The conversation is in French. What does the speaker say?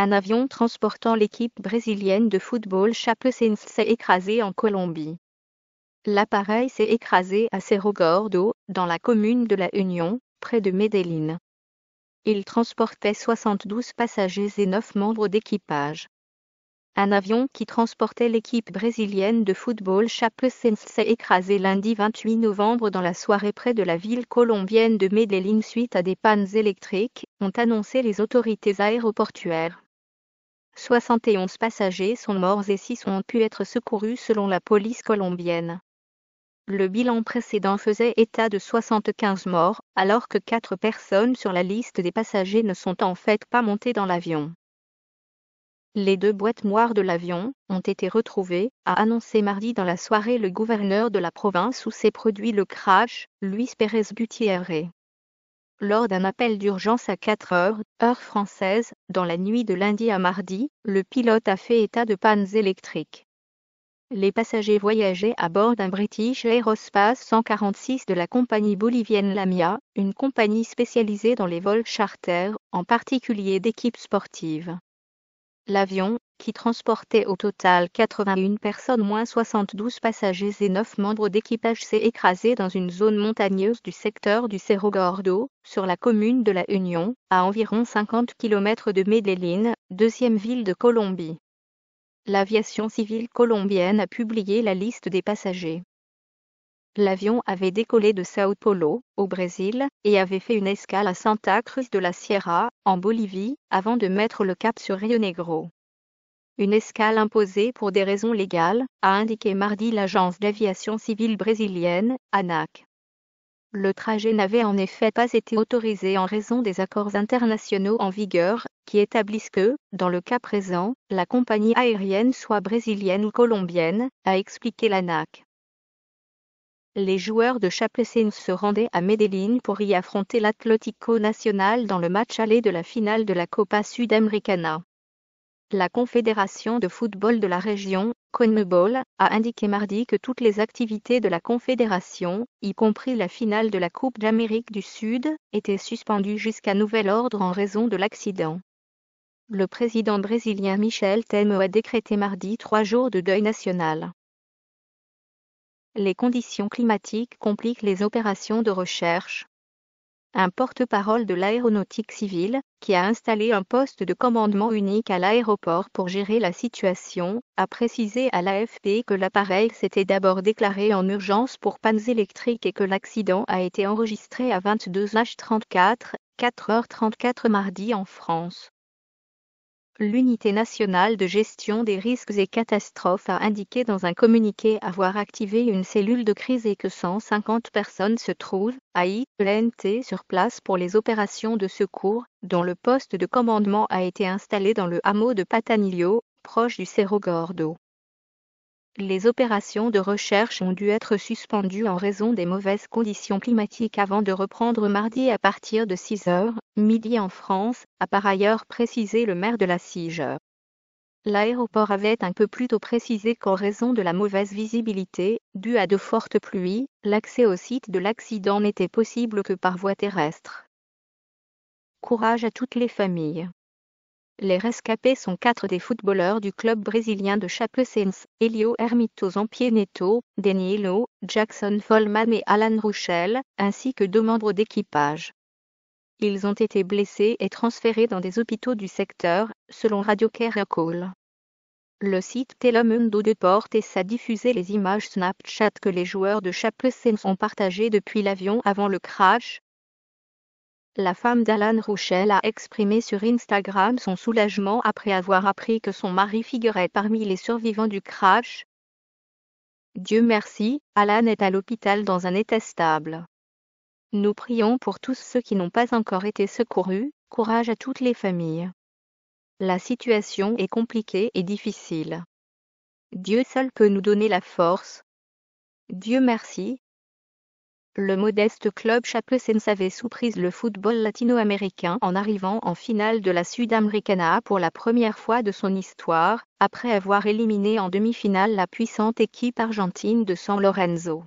Un avion transportant l'équipe brésilienne de football Chapecoense s'est écrasé en Colombie. L'appareil s'est écrasé à Cerro Gordo, dans la commune de La Union, près de Medellín. Il transportait 72 passagers et 9 membres d'équipage. Un avion qui transportait l'équipe brésilienne de football Chapecoense s'est écrasé lundi 28 novembre dans la soirée près de la ville colombienne de Medellín suite à des pannes électriques, ont annoncé les autorités aéroportuaires. 71 passagers sont morts et 6 ont pu être secourus selon la police colombienne. Le bilan précédent faisait état de 75 morts, alors que 4 personnes sur la liste des passagers ne sont en fait pas montées dans l'avion. Les deux boîtes noires de l'avion ont été retrouvées, a annoncé mardi dans la soirée le gouverneur de la province où s'est produit le crash, Luis Pérez Gutiérrez. Lors d'un appel d'urgence à 4 heures, heure française, dans la nuit de lundi à mardi, le pilote a fait état de pannes électriques. Les passagers voyageaient à bord d'un British Aerospace 146 de la compagnie bolivienne Lamia, une compagnie spécialisée dans les vols charter, en particulier d'équipes sportives. L'avion, qui transportait au total 81 personnes moins 72 passagers et 9 membres d'équipage s'est écrasé dans une zone montagneuse du secteur du Cerro Gordo, sur la commune de La Union, à environ 50 km de Medellín, deuxième ville de Colombie. L'aviation civile colombienne a publié la liste des passagers. L'avion avait décollé de Sao Paulo, au Brésil, et avait fait une escale à Santa Cruz de la Sierra, en Bolivie, avant de mettre le cap sur Rio Negro une escale imposée pour des raisons légales, a indiqué mardi l'agence d'aviation civile brésilienne, ANAC. Le trajet n'avait en effet pas été autorisé en raison des accords internationaux en vigueur, qui établissent que, dans le cas présent, la compagnie aérienne soit brésilienne ou colombienne, a expliqué l'ANAC. Les joueurs de Chapecoense se rendaient à Medellín pour y affronter l'Atlético Nacional dans le match aller de la finale de la Copa Sudamericana. La Confédération de football de la région, CONMEBOL, a indiqué mardi que toutes les activités de la Confédération, y compris la finale de la Coupe d'Amérique du Sud, étaient suspendues jusqu'à nouvel ordre en raison de l'accident. Le président brésilien Michel Temo a décrété mardi trois jours de deuil national. Les conditions climatiques compliquent les opérations de recherche, un porte-parole de l'aéronautique civile, qui a installé un poste de commandement unique à l'aéroport pour gérer la situation, a précisé à l'AFP que l'appareil s'était d'abord déclaré en urgence pour pannes électriques et que l'accident a été enregistré à 22h34, 4h34 mardi en France l'Unité nationale de gestion des risques et catastrophes a indiqué dans un communiqué avoir activé une cellule de crise et que 150 personnes se trouvent à sur place pour les opérations de secours, dont le poste de commandement a été installé dans le hameau de Patanillo, proche du Cerro Gordo. Les opérations de recherche ont dû être suspendues en raison des mauvaises conditions climatiques avant de reprendre mardi à partir de 6 h midi en France, a par ailleurs précisé le maire de la Sige. L'aéroport avait un peu plus tôt précisé qu'en raison de la mauvaise visibilité, due à de fortes pluies, l'accès au site de l'accident n'était possible que par voie terrestre. Courage à toutes les familles. Les rescapés sont quatre des footballeurs du club brésilien de Chapecoense, Elio Hermito Zampier Neto, Danilo, Jackson Follman et Alan Rouchel, ainsi que deux membres d'équipage. Ils ont été blessés et transférés dans des hôpitaux du secteur, selon Radio Caracol. Le site de Portes a diffusé les images Snapchat que les joueurs de Chapecoense ont partagées depuis l'avion avant le crash, la femme d'Alan Rouchel a exprimé sur Instagram son soulagement après avoir appris que son mari figurait parmi les survivants du crash. Dieu merci, Alan est à l'hôpital dans un état stable. Nous prions pour tous ceux qui n'ont pas encore été secourus, courage à toutes les familles. La situation est compliquée et difficile. Dieu seul peut nous donner la force. Dieu merci, le modeste club Chapecoense avait surprise le football latino-américain en arrivant en finale de la Sudamericana pour la première fois de son histoire, après avoir éliminé en demi-finale la puissante équipe argentine de San Lorenzo.